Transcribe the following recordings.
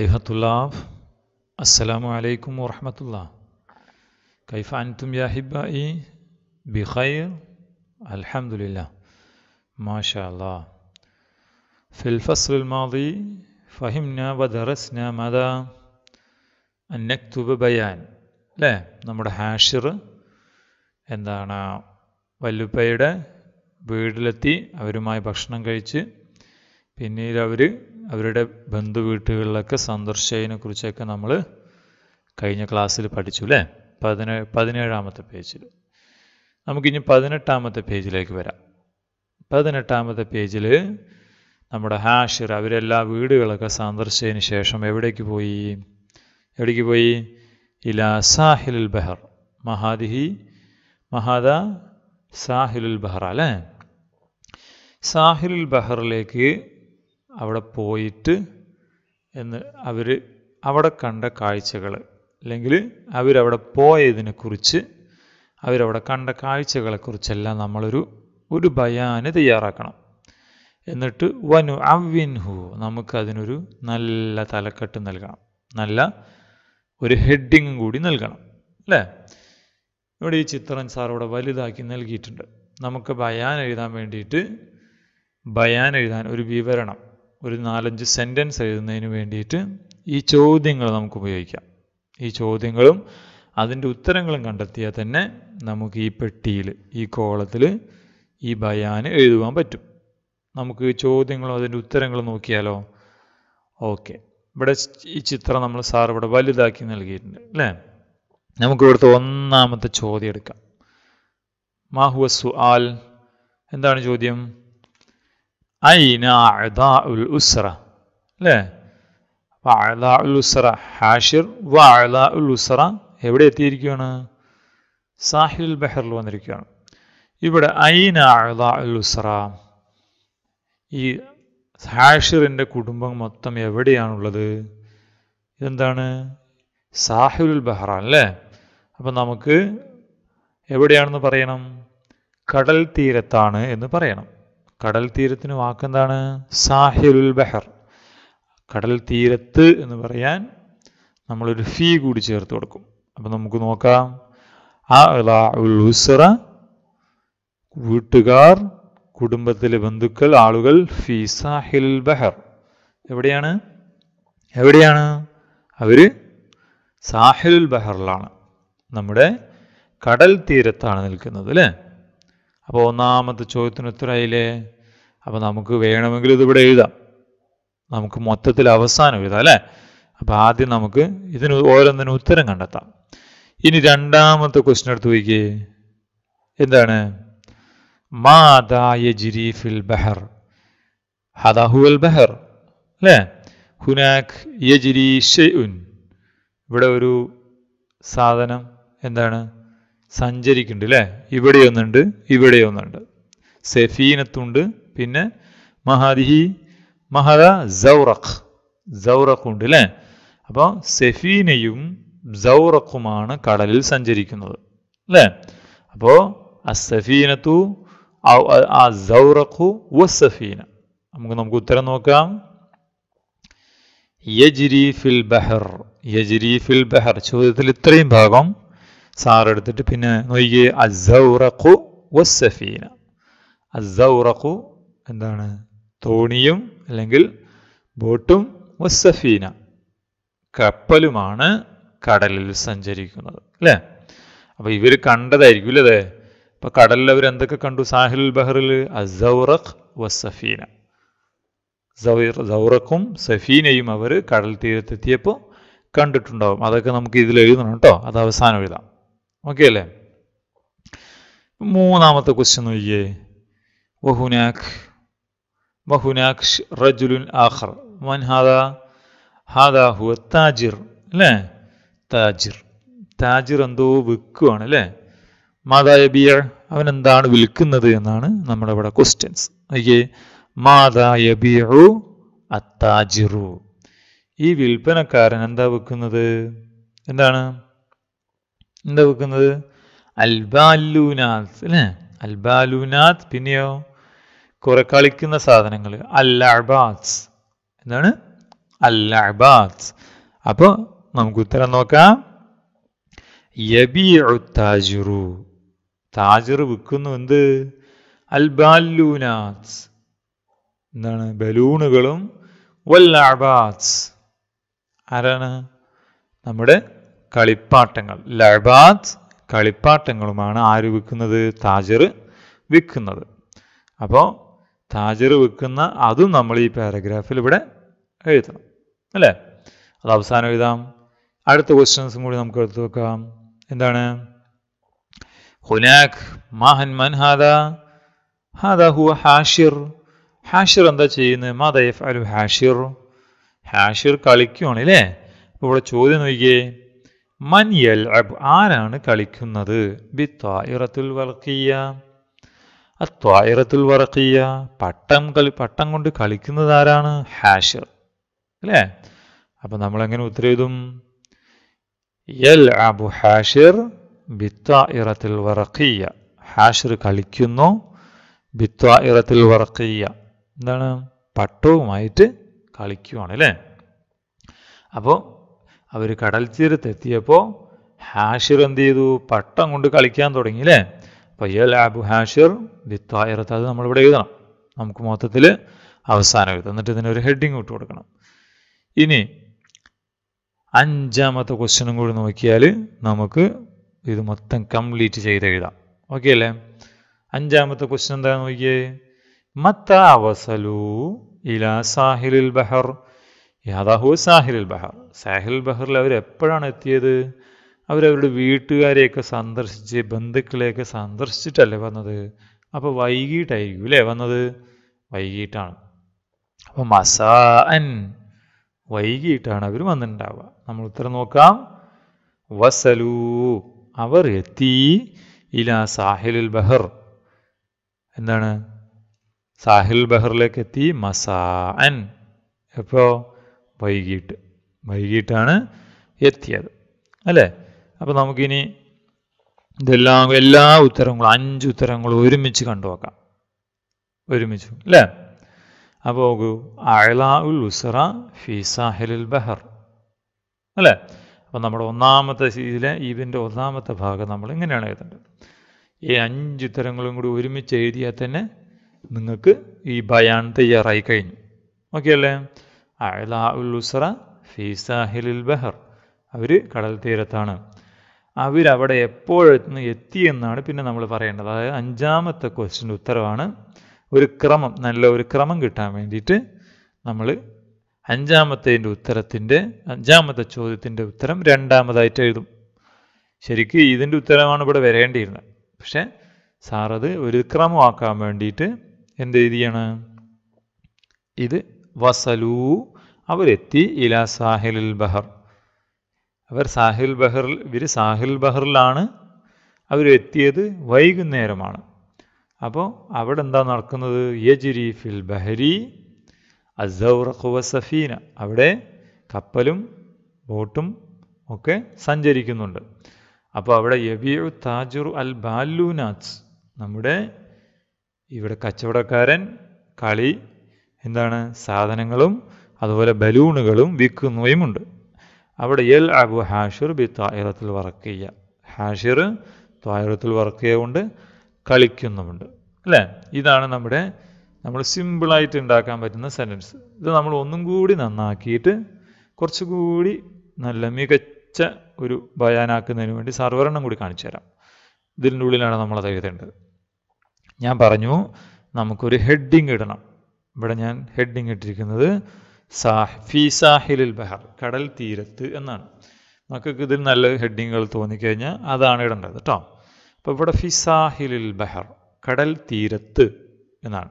അയ്ഹത്തുല്ലാഹ് അസ്സലാമു അലൈക്കും വറഹമത്തുല്ലാ കൈഫാൻതും യാഹിബായി ബിഹൈർ അലഹമുല്ല മാഷാ ഫിൽഫസ്ലുൽമാദി ഫഹിംന വദറസ്ന മദ അന്നക്തുബ് ബയാൻ അല്ലേ നമ്മുടെ ഹാഷിർ എന്താണ് വല്ലുപ്പയുടെ വീട്ടിലെത്തി അവരുമായി ഭക്ഷണം കഴിച്ച് പിന്നീട് അവർ അവരുടെ ബന്ധു വീട്ടുകളിലൊക്കെ കുറിച്ചൊക്കെ നമ്മൾ കഴിഞ്ഞ ക്ലാസ്സിൽ പഠിച്ചു അല്ലേ പതിനേഴ് പതിനേഴാമത്തെ പേജിൽ നമുക്കിനി പതിനെട്ടാമത്തെ പേജിലേക്ക് വരാം പതിനെട്ടാമത്തെ പേജിൽ നമ്മുടെ ഹാഷിർ അവരെല്ലാ വീടുകളൊക്കെ സന്ദർശിച്ചതിന് ശേഷം എവിടേക്ക് പോയി എവിടേക്ക് പോയി ഇല സാഹിലുൽ ബഹർ മഹാദിഹി മഹാദ സാഹിലുൽ ബഹർ അല്ലേ സാഹിലുൽ ബഹറിലേക്ക് അവിടെ പോയിട്ട് എന്ന് അവർ അവിടെ കണ്ട കാഴ്ചകൾ അല്ലെങ്കിൽ അവരവിടെ പോയതിനെക്കുറിച്ച് അവരവിടെ കണ്ട കാഴ്ചകളെക്കുറിച്ചെല്ലാം നമ്മളൊരു ഒരു ബയാന് തയ്യാറാക്കണം എന്നിട്ട് വനു അവ്വിൻഹു നമുക്കതിനൊരു നല്ല തലക്കെട്ട് നൽകണം നല്ല ഒരു ഹെഡിങ്ങും കൂടി നൽകണം അല്ലേ ഇവിടെ ഈ ചിത്രം സാർ ഇവിടെ വലുതാക്കി നൽകിയിട്ടുണ്ട് നമുക്ക് ബയാൻ എഴുതാൻ വേണ്ടിയിട്ട് ബയാൻ എഴുതാൻ ഒരു വിവരണം ഒരു നാലഞ്ച് സെൻറ്റൻസ് എഴുതുന്നതിന് വേണ്ടിയിട്ട് ഈ ചോദ്യങ്ങൾ നമുക്ക് ഉപയോഗിക്കാം ഈ ചോദ്യങ്ങളും അതിൻ്റെ ഉത്തരങ്ങളും കണ്ടെത്തിയാൽ തന്നെ നമുക്ക് ഈ പെട്ടിയിൽ ഈ കോളത്തിൽ ഈ ബയാന് എഴുതുവാൻ പറ്റും നമുക്ക് ചോദ്യങ്ങളും അതിൻ്റെ ഉത്തരങ്ങളും നോക്കിയാലോ ഓക്കെ ഇവിടെ ഈ ചിത്രം നമ്മൾ സാർ ഇവിടെ വലുതാക്കി നൽകിയിട്ടുണ്ട് അല്ലേ നമുക്ക് ഇവിടുത്തെ ഒന്നാമത്തെ ചോദ്യം എടുക്കാം മാഹുവ ആൽ എന്താണ് ചോദ്യം ഐന അദാ ഉസ്റ അല്ലേ അപ്പം ഹാഷിർ വ ഉസ്റ എവിടെ എത്തിയിരിക്കുകയാണ് സാഹിൽ ബെഹറിൽ വന്നിരിക്കുകയാണ് ഇവിടെ ഐന അദാ ഉസ്റ ഈ ഹാഷിറിൻ്റെ കുടുംബം മൊത്തം എവിടെയാണുള്ളത് ഇതെന്താണ് സാഹിബുൽ ബഹ്റ അല്ലേ അപ്പം നമുക്ക് എവിടെയാണെന്ന് പറയണം കടൽ തീരത്താണ് എന്ന് പറയണം കടൽ തീരത്തിന് വാക്കെന്താണ് സാഹിലുൽ ബഹർ കടൽ തീരത്ത് എന്ന് പറയാൻ നമ്മളൊരു ഫീ കൂടി ചേർത്ത് കൊടുക്കും അപ്പം നമുക്ക് നോക്കാം ആ ഉൽ ഉസറ വീട്ടുകാർ കുടുംബത്തിലെ ബന്ധുക്കൾ ആളുകൾ ഫീ സാഹിലുൽ ബഹർ എവിടെയാണ് എവിടെയാണ് അവർ സാഹിലുൽ ബഹറിലാണ് നമ്മുടെ കടൽ തീരത്താണ് നിൽക്കുന്നത് അല്ലേ അപ്പോൾ ഒന്നാമത്തെ ചോദ്യത്തിന് ഉത്തരയില്ലേ അപ്പോൾ നമുക്ക് വേണമെങ്കിൽ ഇതിവിടെ എഴുതാം നമുക്ക് മൊത്തത്തിൽ അവസാനം എഴുതാം അല്ലേ അപ്പോൾ ആദ്യം നമുക്ക് ഇതിന് ഓരോന്നിനും ഉത്തരം കണ്ടെത്താം ഇനി രണ്ടാമത്തെ ക്വസ്റ്റ്യൻ എടുത്ത് നോക്കിയേ എന്താണ് മാതായ ജിരീഫിൽ ബഹർ ഹദാഹുവൽ ബഹർ അല്ലേ ഹുനാഖ് യജിരി ഷെയ്ഉൻ ഇവിടെ ഒരു സാധനം എന്താണ് സഞ്ചരിക്കുന്നുണ്ട് അല്ലേ ഇവിടെ ഒന്നുണ്ട് ഇവിടെ ഒന്നുണ്ട് സെഫീനത്തുണ്ട് പിന്നെ മഹാദിഹി മഹദ സൗറഖ് ഉണ്ട് അല്ലേ അപ്പോൾ സെഫീനയും സൗറഖുമാണ് കടലിൽ സഞ്ചരിക്കുന്നത് അല്ലേ അപ്പോൾ സഫീനത്തു ആ സൗറഖു സഫീന നമുക്ക് നമുക്ക് ഉത്തരം നോക്കാം യജ്രി ഫിൽ ബഹർ യജ്രി ഫിൽ ബഹർ ചോദ്യത്തിൽ ഇത്രയും ഭാഗം സാറെടുത്തിട്ട് പിന്നെ നോക്കിയേ അസൗറഖു വസ്സഫീന അസൗറഖു എന്താണ് തോണിയും അല്ലെങ്കിൽ ബോട്ടും വസ്സഫീന കപ്പലുമാണ് കടലിൽ സഞ്ചരിക്കുന്നത് അല്ലേ അപ്പോൾ ഇവർ കണ്ടതായിരിക്കും അല്ലേ അപ്പോൾ കടലിൽ അവർ എന്തൊക്കെ കണ്ടു സാഹിൽ ബഹറിൽ അസൗറഖ് വസ്സഫീന സൗറക്കും സഫീനയും അവർ കടൽ തീരത്തെത്തിയപ്പോൾ കണ്ടിട്ടുണ്ടാവും അതൊക്കെ നമുക്ക് ഇതിൽ എഴുതണം കേട്ടോ അത് അവസാനം എഴുതാം ഓക്കെ അല്ലേ മൂന്നാമത്തെ ക്വസ്റ്റ്യൻ നോക്കിയേ വഹുനാഖ് വഹുനാഖ് റജുലുൻ ആഖർ മൻ ഹാദാ ഹാദാ ഹുവ താജിർ അല്ലേ താജിർ താജിർ എന്തോ വിൽക്കുവാണ് അല്ലേ മാതായ ബിയർ അവൻ എന്താണ് വിൽക്കുന്നത് എന്നാണ് നമ്മുടെ ഇവിടെ ക്വസ്റ്റ്യൻസ് അയ്യേ മാതായ ബിയു അത്താജിറു ഈ വിൽപ്പനക്കാരൻ എന്താ വിൽക്കുന്നത് എന്താണ് എന്താ വെക്കുന്നത് അൽബാലൂനാത്ത് അല്ലേ അൽബാലൂനാത്ത് പിന്നെയോ കുറെ കളിക്കുന്ന സാധനങ്ങൾ അല്ലാബാത്സ് എന്താണ് അല്ലാബാത്സ് അപ്പോൾ നമുക്ക് ഉത്തരം നോക്കാം യബി താജിറു താജിർ വിൽക്കുന്നു എന്ത് അൽബാലൂനാത്ത് എന്താണ് ബലൂണുകളും വല്ലാബാത്സ് ആരാണ് നമ്മുടെ കളിപ്പാട്ടങ്ങൾ ലബാത്ത് കളിപ്പാട്ടങ്ങളുമാണ് ആര് വിൽക്കുന്നത് താജർ വിൽക്കുന്നത് അപ്പോൾ താജർ വിൽക്കുന്ന അതും നമ്മൾ ഈ പാരഗ്രാഫിൽ ഇവിടെ എഴുതണം അല്ലേ അത് അവസാനം എഴുതാം അടുത്ത ക്വസ്റ്റ്യൻസും കൂടി നമുക്ക് എടുത്തു വെക്കാം എന്താണ് ഹുനാഖ് മാഹൻ മൻ ഹാദ ഹാദ ഹു ഹാഷിർ ഹാഷിർ എന്താ ചെയ്യുന്നത് മാ ദയഫ് അലു ഹാഷിർ ഹാഷിർ കളിക്കുകയാണ് അല്ലേ ഇവിടെ ചോദ്യം നോക്കിയേ മൻ യൽ അബ് ആരാണ് കളിക്കുന്നത് ബി ത്വായിറത്തുൽ വർക്കിയ ത്വായിറത്തുൽ വർക്കിയ പട്ടം കളി പട്ടം കൊണ്ട് കളിക്കുന്നത് ആരാണ് ഹാഷർ അല്ലേ അപ്പം നമ്മളെങ്ങനെ ഉത്തരവിതും യൽ അബു ഹാഷിർ ബിത്വായിറത്തിൽ വറക്കിയ ഹാഷിർ കളിക്കുന്നു ബിത്വായിറത്തിൽ വറക്കിയ എന്താണ് പട്ടവുമായിട്ട് കളിക്കുവാണ് അല്ലേ അപ്പോൾ അവർ കടൽ തീരത്തെത്തിയപ്പോൾ ഹാഷിർ എന്ത് ചെയ്തു പട്ടം കൊണ്ട് കളിക്കാൻ തുടങ്ങി അല്ലേ പയ്യൽ ആബു ഹാഷിർ വിത്തായിരത്ത് അത് നമ്മളിവിടെ എഴുതണം നമുക്ക് മൊത്തത്തിൽ അവസാനം എഴുതാം എന്നിട്ട് ഇതിനൊരു ഹെഡിങ് ഇട്ട് കൊടുക്കണം ഇനി അഞ്ചാമത്തെ ക്വസ്റ്റ്യനും കൂടി നോക്കിയാൽ നമുക്ക് ഇത് മൊത്തം കംപ്ലീറ്റ് ചെയ്ത് എഴുതാം ഓക്കെ അല്ലേ അഞ്ചാമത്തെ ക്വസ്റ്റ്യൻ എന്താ നോക്കിയേ മത്ത അവസലു ഇലാ സാഹിലിൽ ബഹർ യാദാഹു സാഹിൽ ബഹർ സാഹിൽ ബഹറിൽ അവരെപ്പോഴാണ് എത്തിയത് അവരവരുടെ വീട്ടുകാരെയൊക്കെ സന്ദർശിച്ച് ബന്ധുക്കളെയൊക്കെ സന്ദർശിച്ചിട്ടല്ലേ വന്നത് അപ്പോൾ വൈകിട്ടായിരിക്കും അല്ലേ വന്നത് വൈകിട്ടാണ് അപ്പോൾ മസാ അൻ വൈകിട്ടാണ് അവർ വന്നിട്ടുണ്ടാവുക നമ്മൾ ഉത്തരം നോക്കാം വസലു അവർ എത്തി ഇല സാഹിലുൽ ബഹർ എന്താണ് സാഹിൽ ബഹറിലേക്ക് എത്തി മസാ അൻ എപ്പോൾ വൈകിട്ട് വൈകിട്ടാണ് എത്തിയത് അല്ലേ അപ്പോൾ നമുക്കിനി ഇതെല്ലാം എല്ലാ ഉത്തരങ്ങളും അഞ്ച് ഉത്തരങ്ങളും ഒരുമിച്ച് കണ്ടു നോക്കാം ഒരുമിച്ച് അല്ലേ അപ്പോൾ നോക്കൂ ഉൽ ഉസറ ഫി സാഹിലിൽ ബഹർ അല്ലേ അപ്പം നമ്മുടെ ഒന്നാമത്തെ ഇതിലെ ഇതിൻ്റെ ഒന്നാമത്തെ ഭാഗം നമ്മൾ ഇങ്ങനെയാണ് എഴുതേണ്ടത് ഈ അഞ്ച് ഉത്തരങ്ങളും കൂടി ഒരുമിച്ച് എഴുതിയാൽ തന്നെ നിങ്ങൾക്ക് ഈ ബയാൻ തയ്യാറായി കഴിഞ്ഞു ഓക്കെ അല്ലേ അഅലാ ഉൽ ഫി ബഹർ അവർ കടൽ തീരത്താണ് അവരവിടെ എത്തി എത്തിയെന്നാണ് പിന്നെ നമ്മൾ പറയേണ്ടത് അതായത് അഞ്ചാമത്തെ ക്വസ്റ്റിൻ്റെ ഉത്തരവാണ് ഒരു ക്രമം നല്ല ഒരു ക്രമം കിട്ടാൻ വേണ്ടിയിട്ട് നമ്മൾ അഞ്ചാമത്തേൻ്റെ ഉത്തരത്തിൻ്റെ അഞ്ചാമത്തെ ചോദ്യത്തിൻ്റെ ഉത്തരം രണ്ടാമതായിട്ട് എഴുതും ശരിക്കും ഇതിൻ്റെ ഉത്തരമാണ് ഇവിടെ വരേണ്ടിയിരുന്നത് പക്ഷേ സാറത് ഒരു ക്രമമാക്കാൻ വേണ്ടിയിട്ട് എന്ത് ചെയ്യാണ് ഇത് വസലു അവരെത്തി ഇല സാഹിലിൽ ബഹർ അവർ സാഹിൽ ബഹറിൽ ഇവർ സാഹിൽ ബഹറിലാണ് അവരെത്തിയത് വൈകുന്നേരമാണ് അപ്പോൾ അവിടെ എന്താ നടക്കുന്നത് യജിരി ഫിൽ ബഹരി അസൗറഖുവ സഫീന അവിടെ കപ്പലും ബോട്ടും ഒക്കെ സഞ്ചരിക്കുന്നുണ്ട് അപ്പോൾ അവിടെ യബിയു താജുർ അൽ ബാലൂനാസ് നമ്മുടെ ഇവിടെ കച്ചവടക്കാരൻ കളി എന്താണ് സാധനങ്ങളും അതുപോലെ ബലൂണുകളും ഉണ്ട് അവിടെ എൽ അബു ഹാഷിർ ബി തായിറത്തിൽ വർക്ക് ചെയ്യുക ഹാഷിർ തായിറത്തിൽ വർക്ക് ചെയ്യുകൊണ്ട് കളിക്കുന്നുമുണ്ട് അല്ലേ ഇതാണ് നമ്മുടെ നമ്മൾ സിമ്പിളായിട്ട് ഉണ്ടാക്കാൻ പറ്റുന്ന സെൻറ്റൻസ് ഇത് നമ്മൾ ഒന്നും കൂടി നന്നാക്കിയിട്ട് കുറച്ചുകൂടി നല്ല മികച്ച ഒരു ബയാനാക്കുന്നതിന് വേണ്ടി സർവരെണ്ണം കൂടി കാണിച്ചു തരാം ഇതിൻ്റെ ഉള്ളിലാണ് അത് എഴുതേണ്ടത് ഞാൻ പറഞ്ഞു നമുക്കൊരു ഹെഡിങ് ഇടണം ഇവിടെ ഞാൻ ഹെഡിങ് ഇട്ടിരിക്കുന്നത് സാഹ് ഫി സാഹിലിൽ ബഹർ കടൽ തീരത്ത് എന്നാണ് മക്കൾക്ക് ഇതിൽ നല്ല ഹെഡിങ്ങുകൾ തോന്നിക്കഴിഞ്ഞാൽ അതാണ് ഇടേണ്ടത് കേട്ടോ അപ്പോൾ ഇവിടെ ഫി സാഹിലിൽ ബഹർ കടൽ തീരത്ത് എന്നാണ്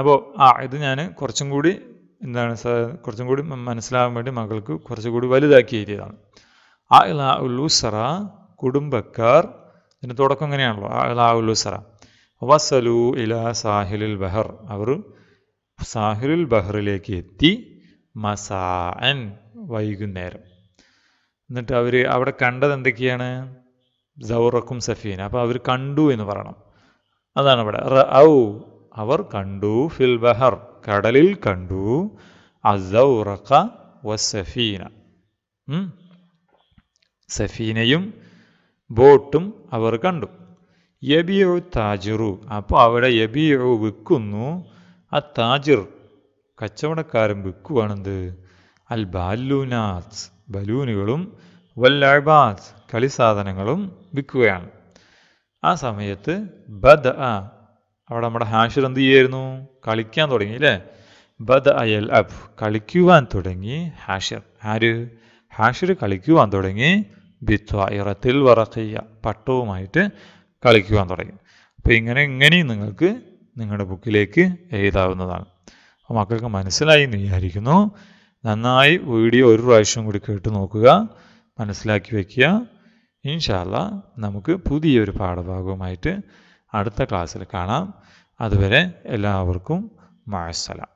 അപ്പോൾ ആ ഇത് ഞാൻ കുറച്ചും കൂടി എന്താണ് കുറച്ചും കൂടി മനസ്സിലാകാൻ വേണ്ടി മകൾക്ക് കുറച്ചുകൂടി വലുതാക്കി എഴുതിയതാണ് ആ ഇലാ ഉല്ലുസറ കുടുംബക്കാർ ഇതിൻ്റെ തുടക്കം എങ്ങനെയാണല്ലോ ആ ഇലാ ഉല്ലുസറ വസലു ഇലാ സാഹിലിൽ ബഹർ അവർ സാഹിറുൽ ബഹ്റിലേക്ക് എത്തി മസാഅൻ വൈകുന്നേരം എന്നിട്ട് അവർ അവിടെ കണ്ടത് എന്തൊക്കെയാണ് സൗറക്കും സഫീന അപ്പോൾ അവർ കണ്ടു എന്ന് പറയണം അതാണ് ഇവിടെ ഔ അവർ കണ്ടു ഫിൽ ബഹർ കടലിൽ കണ്ടു അസൗറക്ക വസഫീന സഫീനയും ബോട്ടും അവർ കണ്ടു യബിയു താജുറു അപ്പോൾ അവിടെ യബിയു വിൽക്കുന്നു ആ താജിർ കച്ചവടക്കാരൻ വിൽക്കുവാണെന്ത് അൽ ബാലൂനാസ് ബലൂനുകളും കളി സാധനങ്ങളും വിൽക്കുകയാണ് ആ സമയത്ത് ബദ ആ അവിടെ നമ്മുടെ ഹാഷിർ എന്ത് ചെയ്യായിരുന്നു കളിക്കാൻ തുടങ്ങി അല്ലേ ബദ അയൽ അബ് കളിക്കുവാൻ തുടങ്ങി ഹാഷിർ ആര് ഹാഷിർ കളിക്കുവാൻ തുടങ്ങി ബിത്വായിറത്തിൽ വറക്കയ്യ പട്ടവുമായിട്ട് കളിക്കുവാൻ തുടങ്ങി അപ്പോൾ ഇങ്ങനെ ഇങ്ങനെയും നിങ്ങൾക്ക് നിങ്ങളുടെ ബുക്കിലേക്ക് എഴുതാവുന്നതാണ് അപ്പോൾ മക്കൾക്ക് മനസ്സിലായി എന്ന് വിചാരിക്കുന്നു നന്നായി വീഡിയോ ഒരു പ്രാവശ്യം കൂടി കേട്ട് നോക്കുക മനസ്സിലാക്കി വയ്ക്കുക ഇൻഷാല്ല നമുക്ക് പുതിയൊരു പാഠഭാഗവുമായിട്ട് അടുത്ത ക്ലാസ്സിൽ കാണാം അതുവരെ എല്ലാവർക്കും മായസലാം